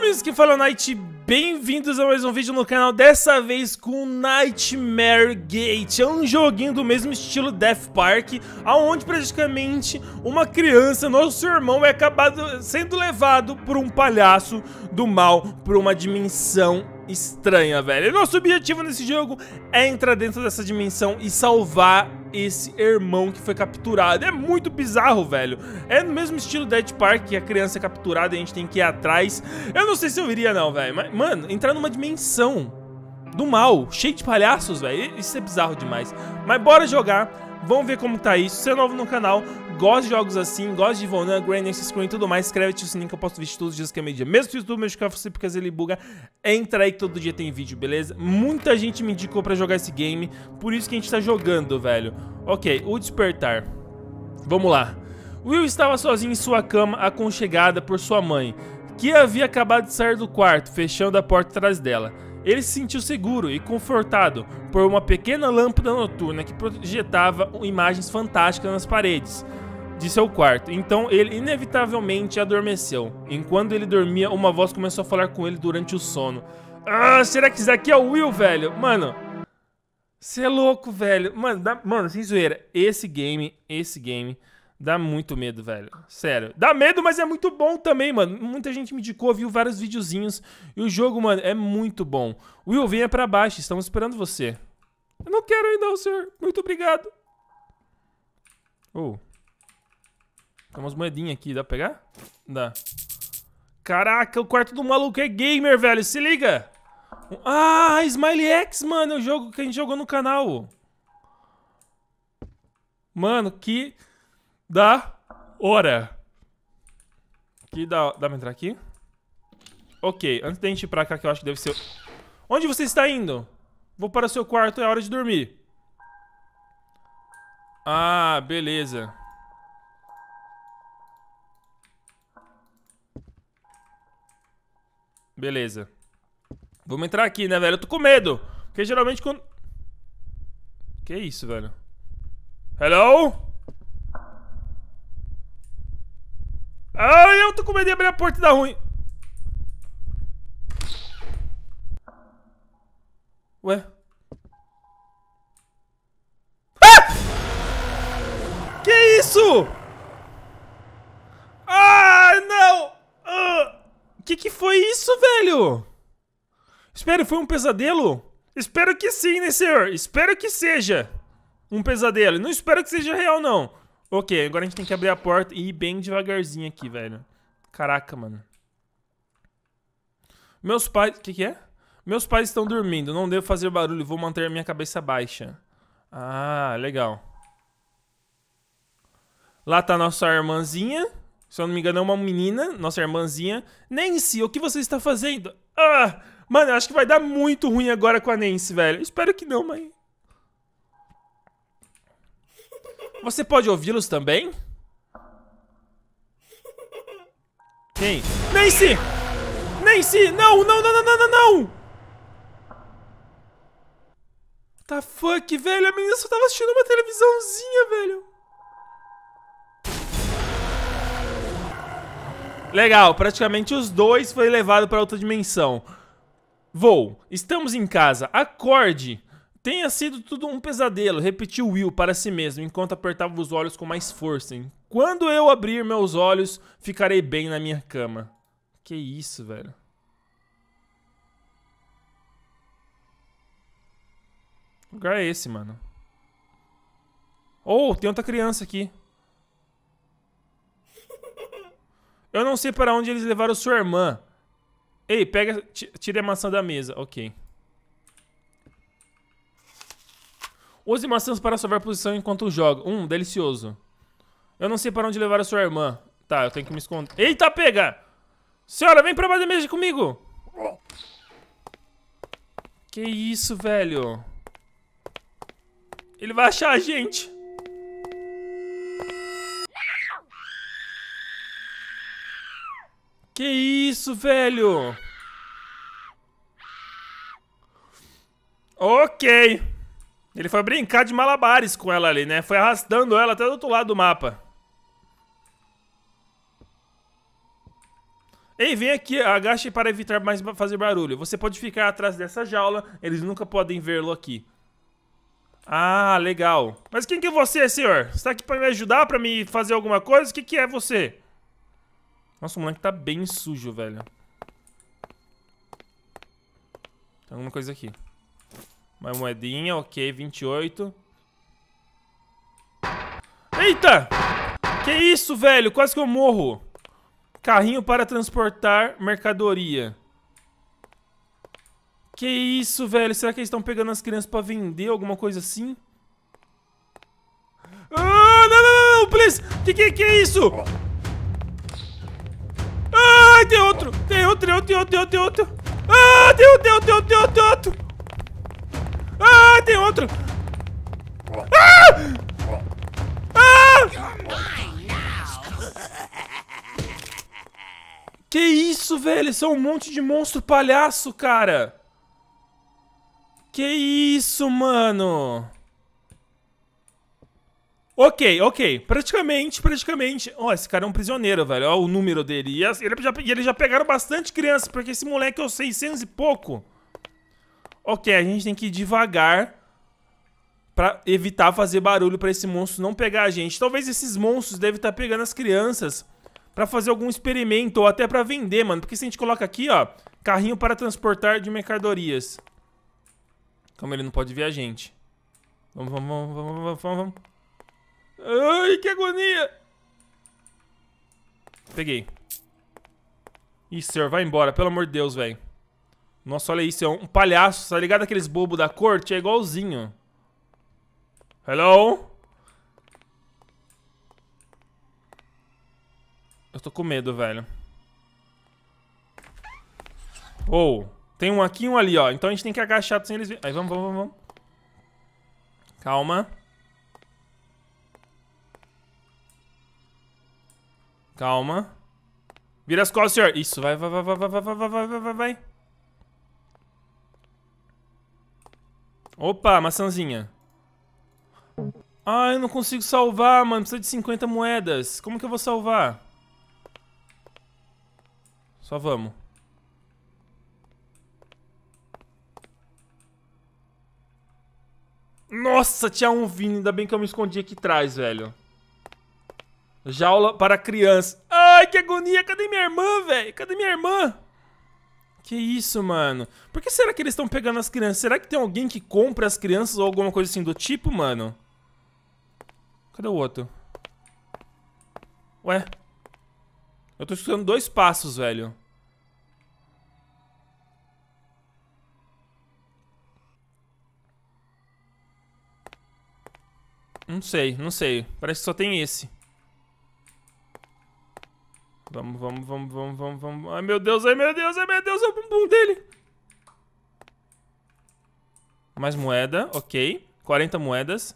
amigos que falam Night, bem-vindos a mais um vídeo no canal, dessa vez com Nightmare Gate. É um joguinho do mesmo estilo Death Park, aonde praticamente uma criança, nosso irmão, é acabado sendo levado por um palhaço do mal para uma dimensão estranha, velho. nosso objetivo nesse jogo é entrar dentro dessa dimensão e salvar esse irmão que foi capturado. É muito bizarro, velho. É no mesmo estilo Dead Park, que a criança é capturada e a gente tem que ir atrás. Eu não sei se eu iria não, velho. Mas, mano, entrar numa dimensão do mal, cheio de palhaços, velho. Isso é bizarro demais. Mas bora jogar. Vamos ver como tá isso. Se é novo no canal, gosta de jogos assim, gosta de Vonan, Granny, Screen e tudo mais, inscreve-te no sininho que eu posto vídeo todos os dias que é meio dia. Mesmo que o YouTube me indicar você porque ele buga, entra aí que todo dia tem vídeo, beleza? Muita gente me indicou pra jogar esse game, por isso que a gente tá jogando, velho. Ok, o despertar. Vamos lá. Will estava sozinho em sua cama, aconchegada por sua mãe, que havia acabado de sair do quarto, fechando a porta atrás dela. Ele se sentiu seguro e confortado por uma pequena lâmpada noturna que projetava imagens fantásticas nas paredes de seu quarto. Então ele inevitavelmente adormeceu. Enquanto ele dormia, uma voz começou a falar com ele durante o sono. Ah, será que isso aqui é o Will, velho? Mano, você é louco, velho. Mano, mano, sem zoeira. Esse game, esse game Dá muito medo, velho. Sério. Dá medo, mas é muito bom também, mano. Muita gente me indicou, viu vários videozinhos. E o jogo, mano, é muito bom. Will, venha pra baixo. Estamos esperando você. Eu não quero ainda, senhor. Muito obrigado. Oh. Tem umas moedinhas aqui. Dá pra pegar? Dá. Caraca, o quarto do maluco é gamer, velho. Se liga. Ah, Smiley X, mano. É o jogo que a gente jogou no canal. Mano, que da hora. que dá, dá pra entrar aqui? Ok, antes da gente ir pra cá, que eu acho que deve ser... Onde você está indo? Vou para o seu quarto, é hora de dormir. Ah, beleza. Beleza. Vamos entrar aqui, né, velho? Eu tô com medo. Porque geralmente quando... Que isso, velho? Hello? Ai, eu tô com medo de abrir a porta e dar ruim. Ué? Ah! Que isso? Ah, não! Ah! Que que foi isso, velho? Espera, foi um pesadelo? Espero que sim, né, senhor? Espero que seja um pesadelo. Não espero que seja real, não. Ok, agora a gente tem que abrir a porta e ir bem devagarzinho aqui, velho. Caraca, mano. Meus pais... O que que é? Meus pais estão dormindo. Não devo fazer barulho. Vou manter a minha cabeça baixa. Ah, legal. Lá tá nossa irmãzinha. Se eu não me engano, é uma menina. Nossa irmãzinha. Nancy, o que você está fazendo? Ah... Mano, eu acho que vai dar muito ruim agora com a Nancy, velho. Espero que não, mas... Você pode ouvi-los também? Quem? Nancy! Nancy! Não, não, não, não, não, não! Tá fuck, velho? A menina só tava assistindo uma televisãozinha, velho. Legal, praticamente os dois foi levado para outra dimensão. Vou, estamos em casa. Acorde. Tenha sido tudo um pesadelo, repetiu Will para si mesmo, enquanto apertava os olhos com mais força. Hein? Quando eu abrir meus olhos, ficarei bem na minha cama. Que isso, velho. Que lugar é esse, mano? Oh, tem outra criança aqui. Eu não sei para onde eles levaram sua irmã. Ei, pega, tire a maçã da mesa. Ok. Use maçãs para salvar posição enquanto joga. Um, delicioso. Eu não sei para onde levar a sua irmã. Tá, eu tenho que me esconder. Eita, pega! Senhora, vem pra baixo mesa comigo! Que isso, velho? Ele vai achar a gente! Que isso, velho? Ok. Ele foi brincar de malabares com ela ali, né? Foi arrastando ela até do outro lado do mapa. Ei, vem aqui, agache para evitar mais fazer barulho. Você pode ficar atrás dessa jaula, eles nunca podem vê-lo aqui. Ah, legal. Mas quem que é você, senhor? Você tá aqui pra me ajudar, pra me fazer alguma coisa? O que que é você? Nossa, o moleque tá bem sujo, velho. Tem alguma coisa aqui. Uma moedinha, ok, 28. Eita! Que isso, velho? Quase que eu morro. Carrinho para transportar mercadoria. Que isso, velho? Será que eles estão pegando as crianças para vender alguma coisa assim? Ah, não, não, não, please! Que que, que é isso? Ah, tem outro! Tem outro, tem outro, tem outro, tem outro! Ah, tem outro, tem outro, tem outro, tem outro! Ah, tem outro! Ah! Ah! Que isso, velho? São um monte de monstro palhaço, cara! Que isso, mano? Ok, ok. Praticamente, praticamente. Ó, oh, esse cara é um prisioneiro, velho. Ó, o número dele. E, já, eles já pegaram bastante crianças, porque esse moleque é o 600 e pouco. Ok, a gente tem que ir devagar para evitar fazer barulho para esse monstro não pegar a gente. Talvez esses monstros devem estar tá pegando as crianças para fazer algum experimento ou até para vender, mano. Porque se a gente coloca aqui, ó, carrinho para transportar de mercadorias. Como ele não pode ver a gente. Vamos, vamos, vamos, vamos, vamos, vamos. Ai, que agonia! Peguei. Ih, senhor, vai embora, pelo amor de Deus, velho. Nossa, olha isso, é um palhaço. Tá ligado aqueles bobos da corte? É igualzinho. Hello? Eu tô com medo, velho. Ou, oh, tem um aqui e um ali, ó. Então a gente tem que agachar sem eles verem. Aí, vamos, vamos, vamos. Calma. Calma. Vira as costas, senhor. Isso, vai, vai, vai, vai, vai, vai, vai, vai, vai, vai. Opa, maçãzinha. Ah, eu não consigo salvar, mano. Precisa de 50 moedas. Como que eu vou salvar? Só vamos. Nossa, tinha um vindo. Ainda bem que eu me escondi aqui atrás, velho. Jaula para criança. Ai, que agonia. Cadê minha irmã, velho? Cadê minha irmã? Que isso, mano? Por que será que eles estão pegando as crianças? Será que tem alguém que compra as crianças ou alguma coisa assim do tipo, mano? Cadê o outro? Ué? Eu tô escutando dois passos, velho. Não sei, não sei. Parece que só tem esse. Vamos, vamos, vamos, vamos, vamos, vamos. Ai, meu Deus, ai, meu Deus, ai, meu Deus, é o bumbum dele. Mais moeda, ok. 40 moedas.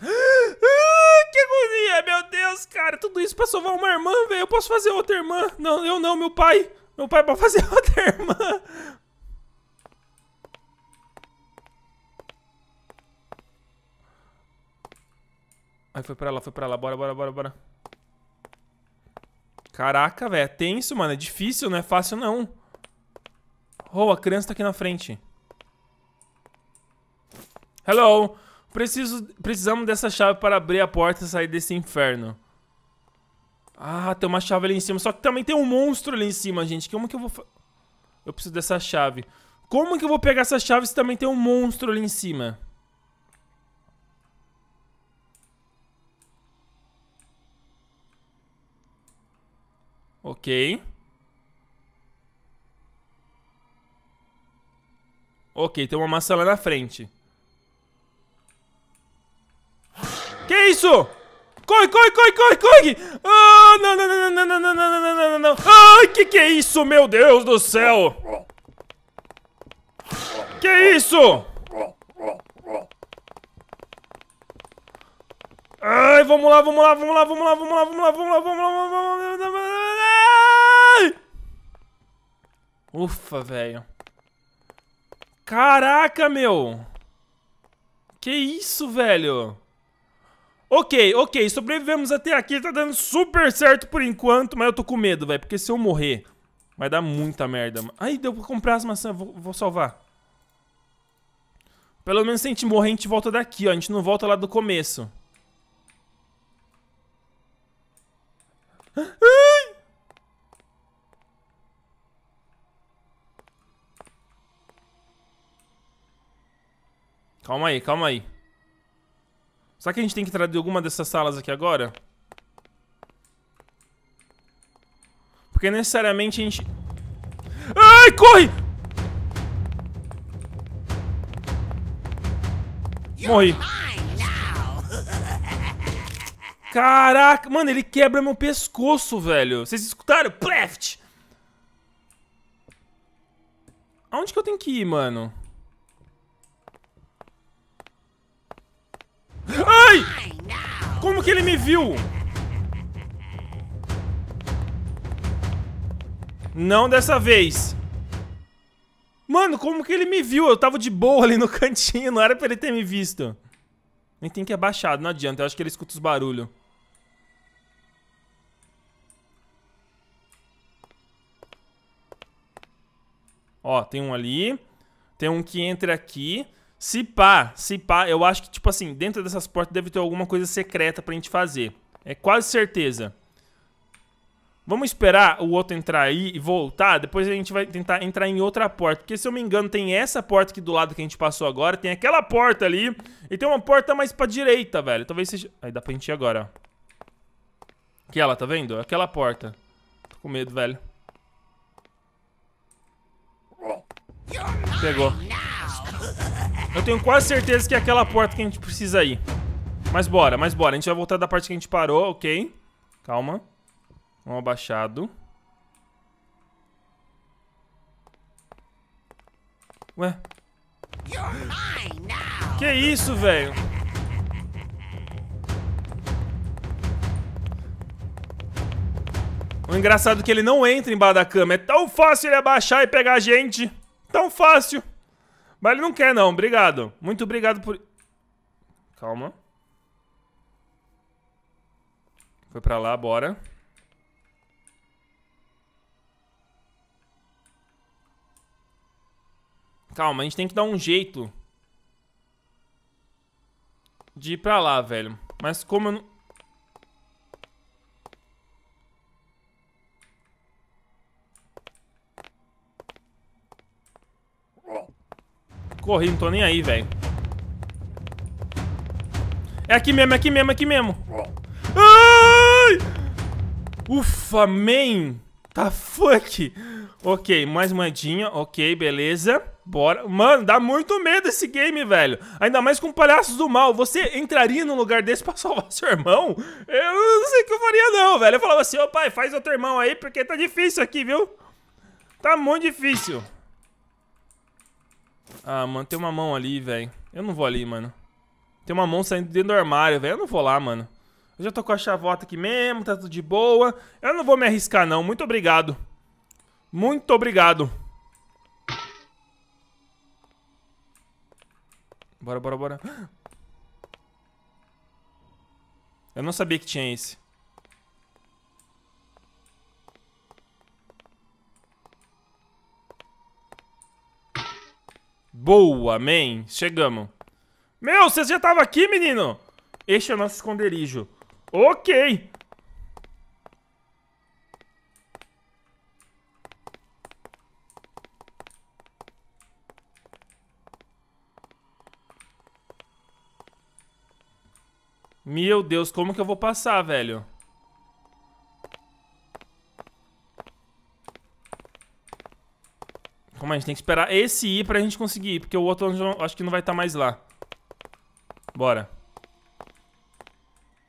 Ah, que agonia, meu Deus, cara. Tudo isso pra salvar uma irmã, velho. Eu posso fazer outra irmã. Não, eu não, meu pai. Meu pai é pode fazer outra irmã. Aí foi pra lá, foi pra lá. Bora, bora, bora, bora. Caraca, velho. É tenso, mano. É difícil, não é fácil, não. Oh, a criança tá aqui na frente. Hello. Preciso, precisamos dessa chave para abrir a porta e sair desse inferno. Ah, tem uma chave ali em cima. Só que também tem um monstro ali em cima, gente. Como que eu vou... Eu preciso dessa chave. Como que eu vou pegar essa chave se também tem um monstro ali em cima? Ok. Ok, tem uma maçã lá na frente. Que isso? Corre, corre, corre, corre, corre! Ah, não, não, não, não, não, não, não, não, não, não, não. Ai, que que é isso, meu Deus do céu? Que isso? Ai, vamos lá, vamos lá, vamos lá, vamos lá, vamos lá, vamos lá, vamos lá, vamos lá, vamos lá. Ufa, velho. Caraca, meu! Que isso, velho? Ok, ok, sobrevivemos até aqui, tá dando super certo por enquanto, mas eu tô com medo, velho, porque se eu morrer, vai dar muita merda. Ai, deu pra comprar as maçãs, vou, vou salvar. Pelo menos se a gente morrer, a gente volta daqui, ó, a gente não volta lá do começo. Ah! Calma aí, calma aí. Será que a gente tem que entrar de alguma dessas salas aqui agora? Porque necessariamente a gente... Ai, corre! Morri. Caraca, mano, ele quebra meu pescoço, velho. Vocês escutaram? Pleft! Aonde que eu tenho que ir, mano? Como que ele me viu? Não dessa vez. Mano, como que ele me viu? Eu tava de boa ali no cantinho, não era pra ele ter me visto. Nem tem que abaixar, não adianta. Eu acho que ele escuta os barulhos. Ó, tem um ali. Tem um que entra aqui. Se pá, se pá, eu acho que, tipo assim, dentro dessas portas deve ter alguma coisa secreta pra gente fazer. É quase certeza. Vamos esperar o outro entrar aí e voltar. Depois a gente vai tentar entrar em outra porta. Porque, se eu me engano, tem essa porta aqui do lado que a gente passou agora. Tem aquela porta ali. E tem uma porta mais pra direita, velho. Talvez seja... Aí dá pra gente ir agora, ó. Aquela, tá vendo? Aquela porta. Tô com medo, velho. Pegou. Eu tenho quase certeza que é aquela porta que a gente precisa ir. Mas bora, mas bora. A gente vai voltar da parte que a gente parou, ok? Calma. Um abaixado. Ué? Que isso, velho? O engraçado é que ele não entra embaixo da cama. É tão fácil ele abaixar e pegar a gente. Tão fácil. Mas ele não quer, não. Obrigado. Muito obrigado por... Calma. Foi pra lá, bora. Calma, a gente tem que dar um jeito de ir pra lá, velho. Mas como eu não... corri, não tô nem aí, velho. É aqui mesmo, é aqui mesmo, é aqui mesmo. Ai! Ufa, man. Tá fuck. Ok, mais moedinha. Ok, beleza. Bora. Mano, dá muito medo esse game, velho. Ainda mais com palhaços do mal. Você entraria num lugar desse pra salvar seu irmão? Eu não sei o que eu faria, não, velho. Eu falava assim, ô pai, faz outro irmão aí, porque tá difícil aqui, viu? Tá muito difícil. Ah, mano, tem uma mão ali, velho. Eu não vou ali, mano. Tem uma mão saindo dentro do armário, velho. Eu não vou lá, mano. Eu já tô com a chavota aqui mesmo, tá tudo de boa. Eu não vou me arriscar, não. Muito obrigado. Muito obrigado. Bora, bora, bora. Eu não sabia que tinha esse. Boa, man. Chegamos. Meu, vocês já estavam aqui, menino? Este é o nosso esconderijo. Ok. Meu Deus, como que eu vou passar, velho? Mas a gente tem que esperar esse ir pra gente conseguir ir, porque o outro acho que não vai estar tá mais lá. Bora.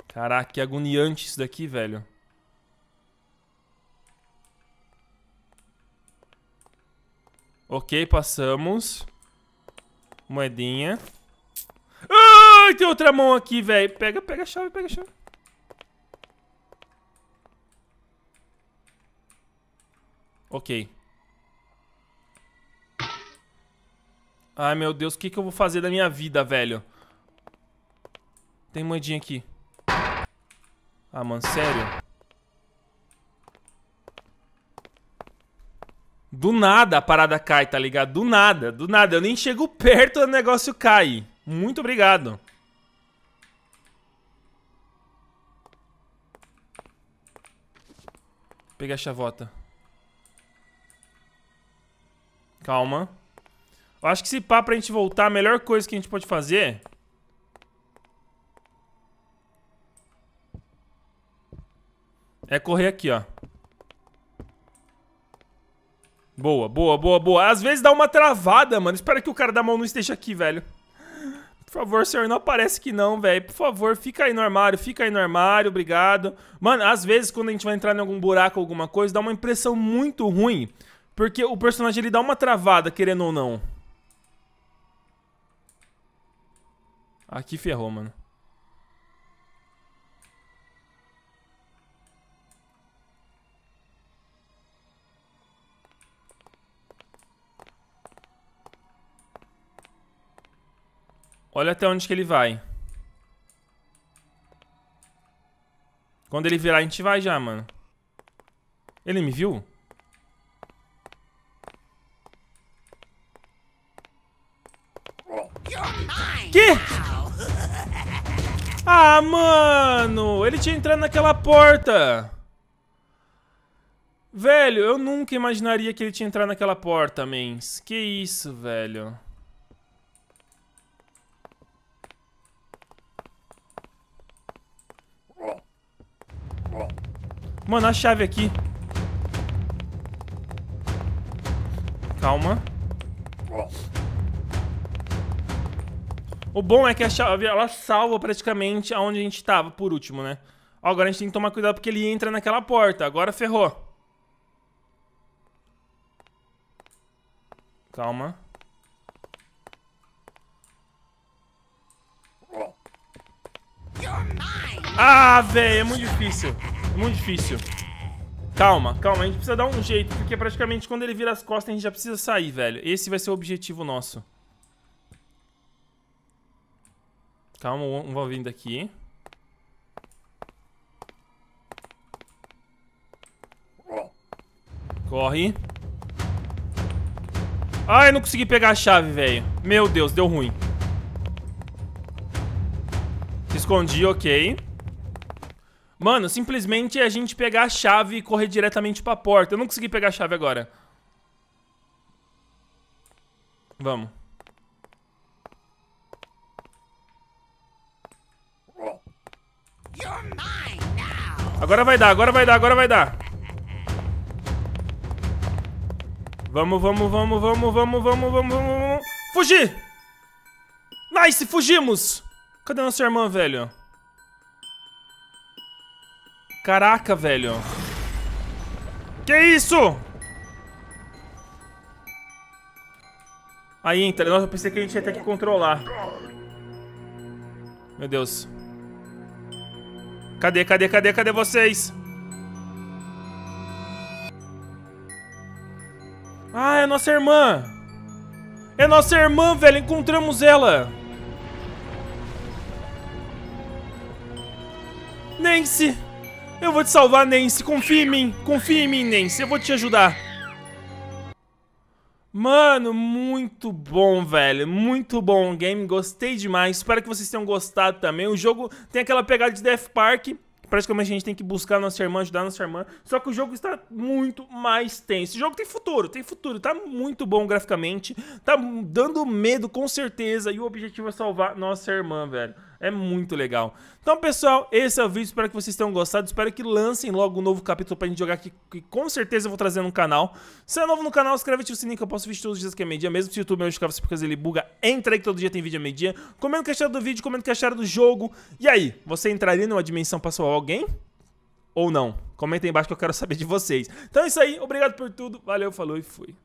Caraca, que agoniante isso daqui, velho. Ok, passamos. Moedinha. Ai, tem outra mão aqui, velho. Pega, pega a chave, pega a chave. Ok. Ai, meu Deus, o que, que eu vou fazer da minha vida, velho? Tem moedinha aqui. Ah, mano, sério? Do nada a parada cai, tá ligado? Do nada, do nada. Eu nem chego perto, o negócio cai. Muito obrigado. Pegar a chavota. Calma. Eu acho que se pá pra gente voltar, a melhor coisa que a gente pode fazer... É correr aqui, ó. Boa, boa, boa, boa. Às vezes dá uma travada, mano. Espero que o cara da mão não esteja aqui, velho. Por favor, senhor, não aparece que não, velho. Por favor, fica aí no armário, fica aí no armário, obrigado. Mano, às vezes quando a gente vai entrar em algum buraco, alguma coisa, dá uma impressão muito ruim. Porque o personagem, ele dá uma travada, querendo ou não. Aqui ferrou, mano. Olha até onde que ele vai. Quando ele virar, a gente vai já, mano. Ele me viu? Ah, mano! Ele tinha entrado naquela porta! Velho, eu nunca imaginaria que ele tinha entrado naquela porta, mens. Que isso, velho. Mano, a chave aqui. Calma. O bom é que a chave, ela salva praticamente aonde a gente estava por último, né? Agora a gente tem que tomar cuidado porque ele entra naquela porta. Agora ferrou. Calma. Ah, velho, é muito difícil. É muito difícil. Calma, calma, a gente precisa dar um jeito, porque praticamente quando ele vira as costas a gente já precisa sair, velho. Esse vai ser o objetivo nosso. Calma, um vai vindo aqui. Corre. Ai, não consegui pegar a chave, velho. Meu Deus, deu ruim. Se escondi, ok. Mano, simplesmente é a gente pegar a chave e correr diretamente pra porta. Eu não consegui pegar a chave agora. Vamos. Agora vai dar, agora vai dar, agora vai dar. Vamos, vamos, vamos, vamos, vamos, vamos, vamos, vamos. Fugir! Nice, fugimos! Cadê nossa irmã, velho? Caraca, velho. Que isso? Aí entra. Nossa, eu pensei que a gente ia ter que controlar. Meu Deus. Cadê, cadê, cadê, cadê vocês? Ah, é nossa irmã! É nossa irmã, velho! Encontramos ela! Nancy! Eu vou te salvar, Nancy! Confia em mim! Confia em mim, Nancy! Eu vou te ajudar! Mano, muito bom, velho. Muito bom o game. Gostei demais. Espero que vocês tenham gostado também. O jogo tem aquela pegada de Death Park. Praticamente a gente tem que buscar nossa irmã, ajudar nossa irmã. Só que o jogo está muito mais tenso. O jogo tem futuro, tem futuro. Tá muito bom graficamente. Tá dando medo, com certeza. E o objetivo é salvar nossa irmã, velho. É muito legal. Então, pessoal, esse é o vídeo. Espero que vocês tenham gostado. Espero que lancem logo um novo capítulo pra gente jogar aqui, que com certeza eu vou trazer no canal. Se é novo no canal, inscreve-te no sininho que eu posso vídeo todos os dias que é meio-dia. Mesmo se o YouTube não notificar você porque ele buga, entra aí que todo dia tem vídeo a meio-dia. Comenta o que acharam do vídeo, comenta o que acharam do jogo. E aí, você entraria numa dimensão pra salvar alguém? Ou não? Comenta aí embaixo que eu quero saber de vocês. Então é isso aí. Obrigado por tudo. Valeu, falou e fui.